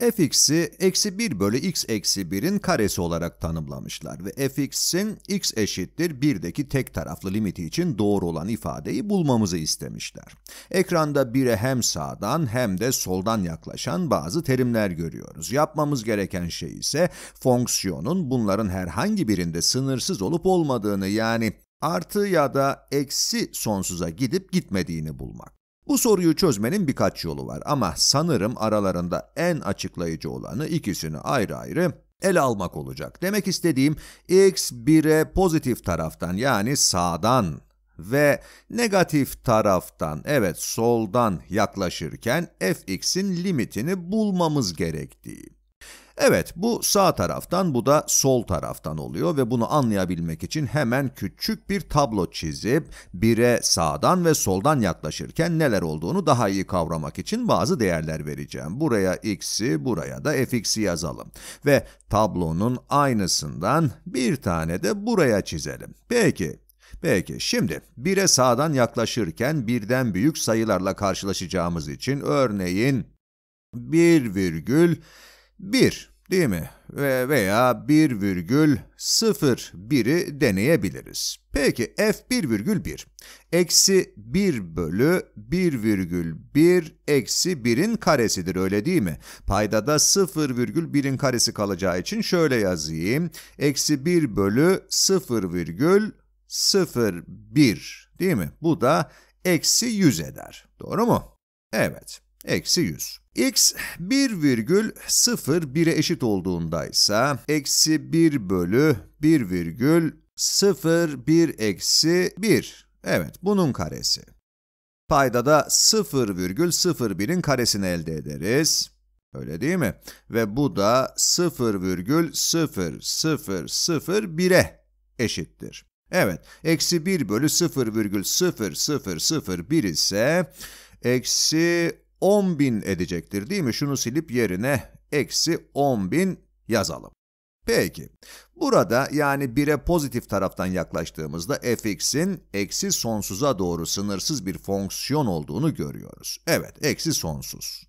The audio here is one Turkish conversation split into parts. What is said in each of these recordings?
fx'i eksi 1 bölü x eksi 1'in karesi olarak tanımlamışlar ve fx'in x eşittir 1'deki tek taraflı limiti için doğru olan ifadeyi bulmamızı istemişler. Ekranda 1'e hem sağdan hem de soldan yaklaşan bazı terimler görüyoruz. Yapmamız gereken şey ise fonksiyonun bunların herhangi birinde sınırsız olup olmadığını yani artı ya da eksi sonsuza gidip gitmediğini bulmak. Bu soruyu çözmenin birkaç yolu var ama sanırım aralarında en açıklayıcı olanı ikisini ayrı ayrı ele almak olacak. Demek istediğim x 1'e pozitif taraftan yani sağdan ve negatif taraftan evet soldan yaklaşırken fx'in limitini bulmamız gerektiği. Evet bu sağ taraftan bu da sol taraftan oluyor ve bunu anlayabilmek için hemen küçük bir tablo çizip bire sağdan ve soldan yaklaşırken neler olduğunu daha iyi kavramak için bazı değerler vereceğim. Buraya x'i buraya da fx'i yazalım ve tablonun aynısından bir tane de buraya çizelim. Peki Peki şimdi bire sağdan yaklaşırken birden büyük sayılarla karşılaşacağımız için örneğin 1 virgül 1 değil mi? Ve veya 1,01'i deneyebiliriz. Peki f 1,1 eksi 1 bölü 1,1 eksi 1'in karesidir öyle değil mi? Payda da 0,1'in karesi kalacağı için şöyle yazayım. Eksi 1 bölü 0,01 değil mi? Bu da eksi 100 eder. Doğru mu? Evet. Eksi 100. x 1,01'e eşit olduğunda ise eksi 1 bölü 1,01 eksi 1. Evet, bunun karesi. Payda da 0,01'in karesini elde ederiz. Öyle değil mi? Ve bu da 0,0001'e eşittir. Evet, eksi 1 bölü 0,0001 ise eksi 10.000 edecektir değil mi? Şunu silip yerine eksi 10.000 yazalım. Peki, burada yani 1'e pozitif taraftan yaklaştığımızda fx'in eksi sonsuza doğru sınırsız bir fonksiyon olduğunu görüyoruz. Evet, eksi sonsuz.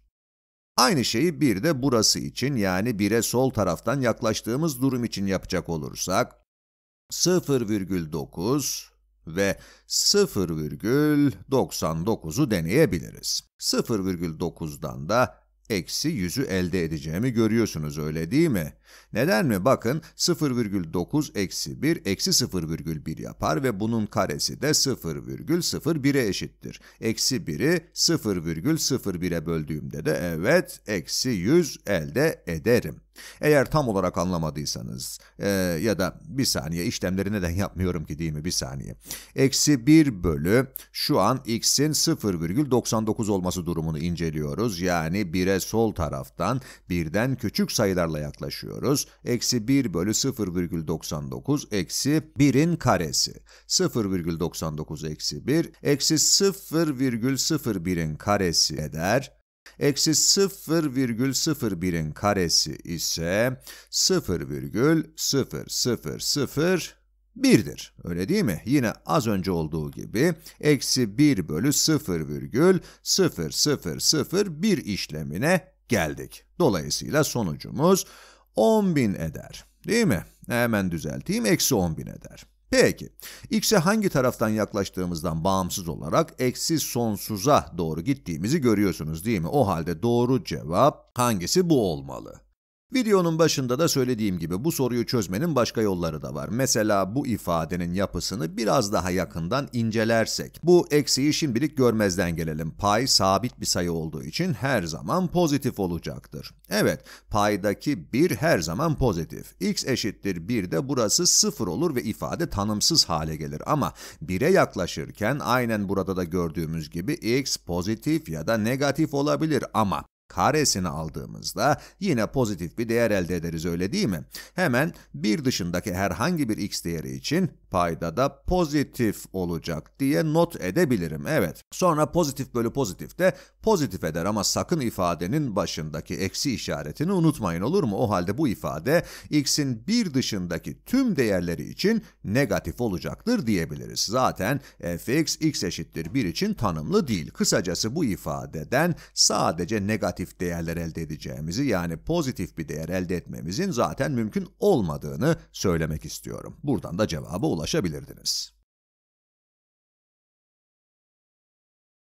Aynı şeyi bir de burası için yani 1'e sol taraftan yaklaştığımız durum için yapacak olursak, 0,9 ve 0,99'u deneyebiliriz. 0,9'dan da eksi 100'ü elde edeceğimi görüyorsunuz öyle değil mi? Neden mi? Bakın 0,9 eksi 1 eksi 0,1 yapar ve bunun karesi de 0,01'e eşittir. Eksi 1'i 0,01'e böldüğümde de evet eksi 100 elde ederim. Eğer tam olarak anlamadıysanız e, ya da bir saniye işlemleri neden yapmıyorum ki değil mi bir saniye. Eksi 1 bölü şu an x'in 0,99 olması durumunu inceliyoruz. Yani 1'e sol taraftan birden küçük sayılarla yaklaşıyoruz. Eksi 1 bölü 0,99 eksi 1'in karesi. 0,99 eksi 1 eksi 0,01'in karesi eder Eksi 0,01'in karesi ise 0,0001'dir. Öyle değil mi? Yine az önce olduğu gibi eksi 1 bölü 0,0001 işlemine geldik. Dolayısıyla sonucumuz 10.000 eder. Değil mi? Hemen düzelteyim. Eksi 10.000 eder. Peki, x'e hangi taraftan yaklaştığımızdan bağımsız olarak eksi sonsuza doğru gittiğimizi görüyorsunuz değil mi? O halde doğru cevap hangisi bu olmalı? Videonun başında da söylediğim gibi bu soruyu çözmenin başka yolları da var. Mesela bu ifadenin yapısını biraz daha yakından incelersek. Bu eksiği şimdilik görmezden gelelim. Pay sabit bir sayı olduğu için her zaman pozitif olacaktır. Evet, paydaki 1 her zaman pozitif. x eşittir 1 de burası 0 olur ve ifade tanımsız hale gelir. Ama 1'e yaklaşırken aynen burada da gördüğümüz gibi x pozitif ya da negatif olabilir ama karesini aldığımızda yine pozitif bir değer elde ederiz öyle değil mi? Hemen bir dışındaki herhangi bir x değeri için payda da pozitif olacak diye not edebilirim. Evet. Sonra pozitif bölü pozitif de pozitif eder ama sakın ifadenin başındaki eksi işaretini unutmayın olur mu? O halde bu ifade x'in bir dışındaki tüm değerleri için negatif olacaktır diyebiliriz. Zaten fx x eşittir 1 için tanımlı değil. Kısacası bu ifadeden sadece negatif negatif değerler elde edeceğimizi yani pozitif bir değer elde etmemizin zaten mümkün olmadığını söylemek istiyorum. Buradan da cevaba ulaşabilirdiniz.